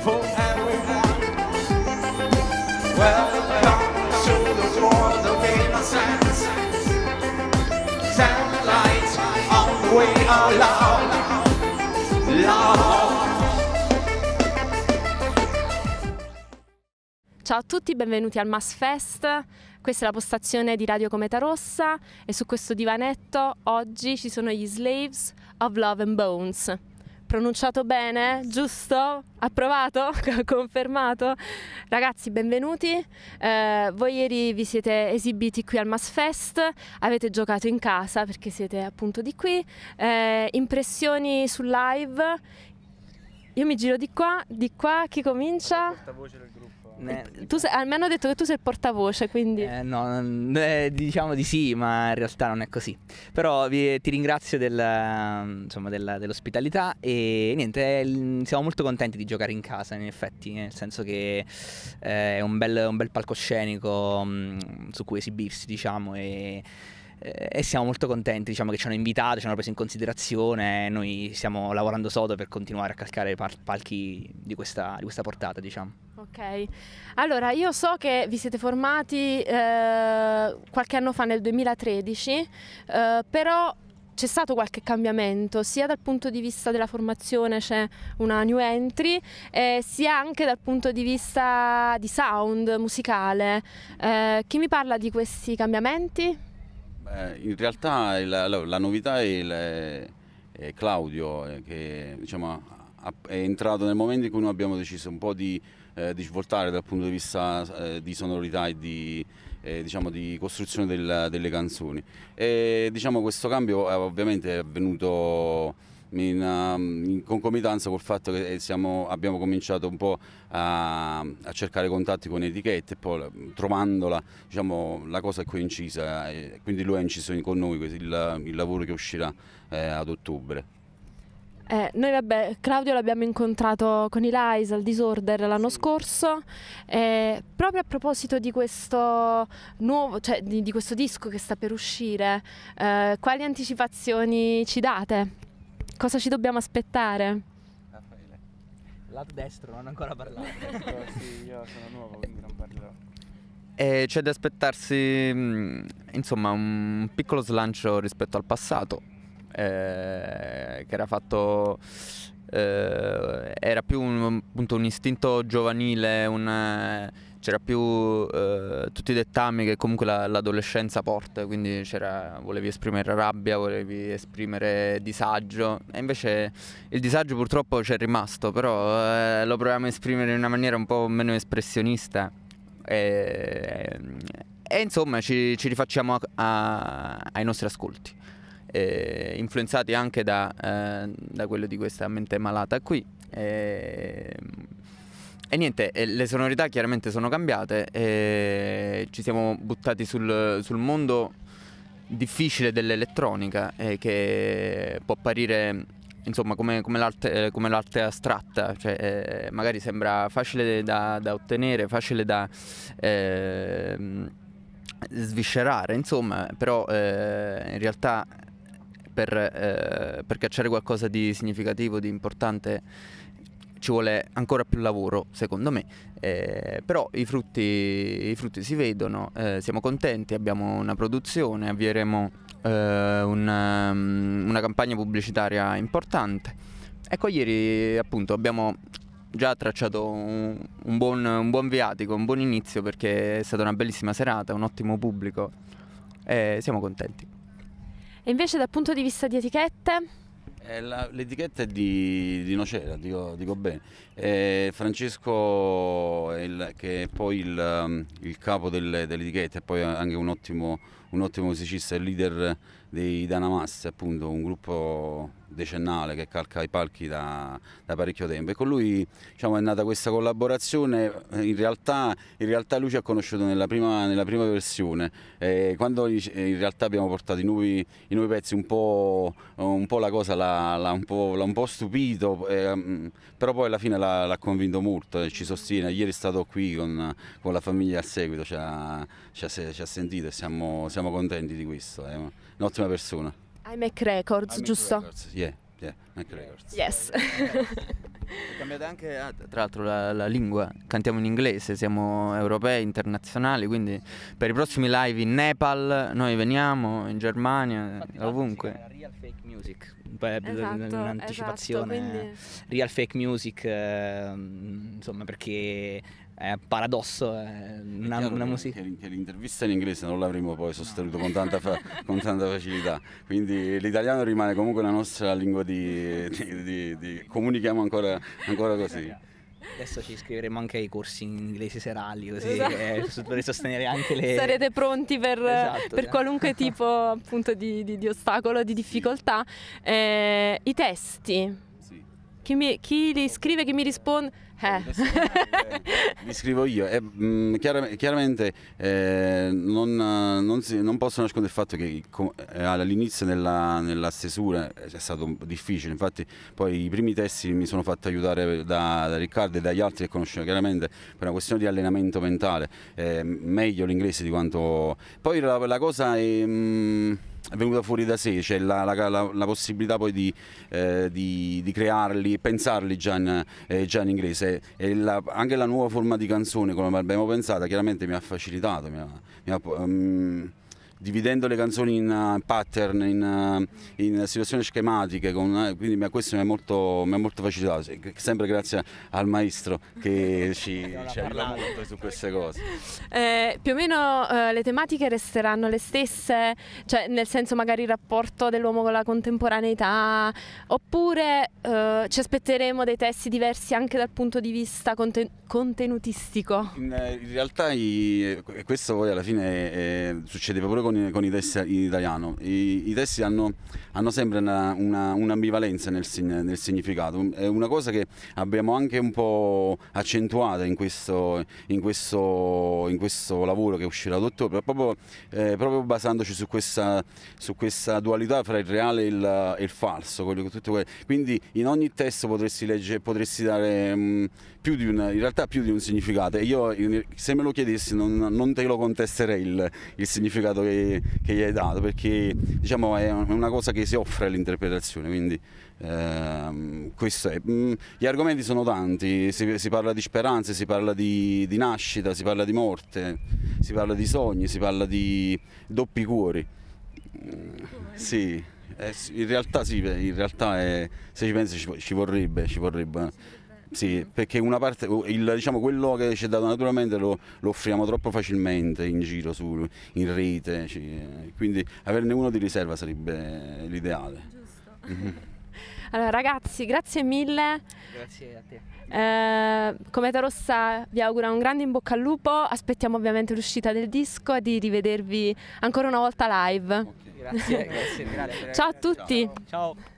Ciao a tutti, benvenuti al Mass Fest. Questa è la postazione di Radio Cometa Rossa e su questo divanetto oggi ci sono gli Slaves of Love and Bones pronunciato bene, giusto? Approvato? Confermato? Ragazzi, benvenuti. Eh, voi ieri vi siete esibiti qui al MassFest, avete giocato in casa perché siete appunto di qui. Eh, impressioni sul live? Io mi giro di qua, di qua, chi comincia? Il voce del gruppo. Eh, tu sei, almeno hanno detto che tu sei il portavoce, quindi... Eh, no, eh, diciamo di sì, ma in realtà non è così. Però vi, ti ringrazio del, insomma, del, dell'ospitalità e niente, siamo molto contenti di giocare in casa, in effetti, nel senso che eh, è un bel, un bel palcoscenico mm, su cui esibirsi, diciamo, e eh, e siamo molto contenti diciamo, che ci hanno invitato, ci hanno preso in considerazione noi stiamo lavorando sodo per continuare a calcare i pal- palchi di questa, di questa portata diciamo. Ok, allora io so che vi siete formati eh, qualche anno fa nel 2013 eh, però c'è stato qualche cambiamento sia dal punto di vista della formazione c'è una new entry eh, sia anche dal punto di vista di sound musicale eh, chi mi parla di questi cambiamenti? Eh, in realtà il, la, la, novità è, il, è Claudio eh, che diciamo, è entrato nel momento in cui noi abbiamo deciso un po' di, eh, di svoltare dal punto di vista eh, di sonorità e di, eh, diciamo, di costruzione del, delle canzoni. E, diciamo, questo cambio eh, ovviamente è avvenuto in, uh, in concomitanza col fatto che eh, siamo, abbiamo cominciato un po' a, a cercare contatti con etichette e poi mm, trovandola diciamo, la cosa è coincisa e eh, quindi lui ha inciso con noi il, il lavoro che uscirà eh, ad ottobre. Eh, noi vabbè, Claudio l'abbiamo incontrato con i Lies al Disorder l'anno scorso, eh, proprio a proposito di questo, nuovo, cioè, di, di questo disco che sta per uscire, eh, quali anticipazioni ci date? Cosa ci dobbiamo aspettare? Raffaele. Lato destro, non ho ancora parlato. sì, io sono nuovo, quindi non parlerò. Eh, c'è da aspettarsi, mm, insomma, un piccolo slancio rispetto al passato, eh, che era fatto eh, era più un, appunto un istinto giovanile, un c'era più eh, tutti i dettami che comunque la, l'adolescenza porta, quindi volevi esprimere rabbia, volevi esprimere disagio e invece il disagio purtroppo c'è rimasto, però eh, lo proviamo a esprimere in una maniera un po' meno espressionista e, e insomma ci, ci rifacciamo a, a, ai nostri ascolti. Eh, influenzati anche da, eh, da quello di questa mente malata qui e niente, eh, le sonorità chiaramente sono cambiate e ci siamo buttati sul, sul mondo difficile dell'elettronica eh, che può apparire insomma come, come, l'arte, eh, come l'arte, astratta, cioè, eh, magari sembra facile da, da ottenere, facile da eh, sviscerare, insomma, però eh, in realtà per, per cacciare qualcosa di significativo, di importante ci vuole ancora più lavoro, secondo me, eh, però i frutti, i frutti, si vedono, eh, siamo contenti, abbiamo una produzione, avvieremo eh, una, ehm, una campagna pubblicitaria importante. Ecco, ieri appunto abbiamo già tracciato un, un, buon, un buon viatico, un buon inizio perché è stata una bellissima serata, un ottimo pubblico e siamo contenti. E invece dal punto di vista di etichette? Eh, l'etichetta è di, di Nocera, dico, dico bene. Eh, Francesco, il, che è poi il, um, il capo del, dell'etichetta è poi anche un ottimo un ottimo musicista e leader dei Danamast, appunto un gruppo decennale che calca i palchi da, da parecchio tempo e con lui diciamo, è nata questa collaborazione, in realtà, in realtà lui ci ha conosciuto nella prima, nella prima versione, e quando in realtà abbiamo portato i nuovi, i nuovi pezzi un po', un po', la cosa l'ha un, un, po' stupito, eh, però poi alla fine l'ha convinto molto, eh, ci sostiene, ieri è stato qui con, con la famiglia a seguito, ci ha, ci ha, ci ha sentito e siamo, siamo siamo contenti di questo, eh, è un'ottima persona. iMac Records, giusto? Records, yeah, yeah, Mac Records. Yes. Cambiate anche ah, tra l'altro la, la, lingua, cantiamo in inglese, siamo europei, internazionali, quindi per i prossimi live in Nepal noi veniamo, in Germania, Infatti, ovunque. Real Fake Music, beh, esatto, esatto, un'anticipazione. Esatto, quindi... Real Fake Music, eh, insomma, perché è paradosso, è eh, una, diciamo una musica. Che l'intervista in inglese non l'avremmo poi sostenuto no. con, tanta fa, con, tanta facilità, quindi l'italiano rimane comunque la nostra lingua di... di, di, di comunichiamo ancora, ancora così. Adesso ci iscriveremo anche ai corsi in inglese serali, così esatto. eh, sostenere anche le... Sarete pronti per, eh, esatto, per qualunque tipo appunto di, di, di, ostacolo, di difficoltà. Eh, I testi. Sì. Chi, mi, chi li scrive, chi mi risponde eh. li scrivo io. E, eh, mh, mm, chiar chiaramente eh, non, non, si, non, posso nascondere il fatto che eh, all'inizio nella, nella, stesura eh, è stato difficile, infatti poi i primi testi mi sono fatto aiutare da, da Riccardo e dagli altri che conoscevo chiaramente per una questione di allenamento mentale, eh, meglio l'inglese di quanto... Poi la, la cosa è... Mh, mm, è venuta fuori da sé, cioè la, la, la, la possibilità poi di, eh, di, di crearli, pensarli già in, eh, già in inglese chiaramente la, anche la nuova forma di canzone come abbiamo pensato chiaramente mi ha facilitato, mi ha, mi ha um, dividendo le canzoni in eh, pattern, in, eh, in situazioni schematiche, con, eh, quindi questo mi ha molto, molto, facilitato, sempre grazie al maestro che ci, ha parlato su queste cose. Eh, più o meno eh, le tematiche resteranno le stesse, cioè nel senso magari il rapporto dell'uomo con la contemporaneità, oppure eh, ci aspetteremo dei testi diversi anche dal punto di vista conten contenutistico? In, in realtà i, questo poi alla fine succede pure con con, i, con i testi in italiano. I, i testi hanno, hanno sempre una, una, un'ambivalenza nel, nel, significato, è una cosa che abbiamo anche un po' accentuata in questo, in questo, in questo lavoro che uscirà ad ottobre, proprio, eh, proprio basandoci su questa, su questa, dualità fra il reale e il, e il falso. Quello, Quindi in ogni testo potresti, leggere, potresti dare mh, mm, più di una, in realtà più di un significato e io se me lo chiedessi non, non te lo contesterei il, il significato che che, gli hai dato, perché diciamo, è una cosa che si offre all'interpretazione, quindi ehm, questo è. Mm, gli argomenti sono tanti, si, si parla di speranze, si parla di, di nascita, si parla di morte, si parla di sogni, si parla di doppi cuori. Mm, eh, sì, in realtà sì, in realtà è, se ci pensi ci, vorrebbe, ci vorrebbe eh. Sì, perché una parte, il, diciamo, quello che ci è dato naturalmente lo, lo offriamo troppo facilmente in giro, su, in rete, ci, quindi averne uno di riserva sarebbe l'ideale. Giusto. Mhm. Allora ragazzi, grazie mille. Grazie a te. Eh, Cometa Rossa vi augura un grande in bocca al lupo, aspettiamo ovviamente l'uscita del disco e di rivedervi ancora una volta live. Okay. Grazie, grazie, grazie. Ciao a tutti. Ciao. Ciao.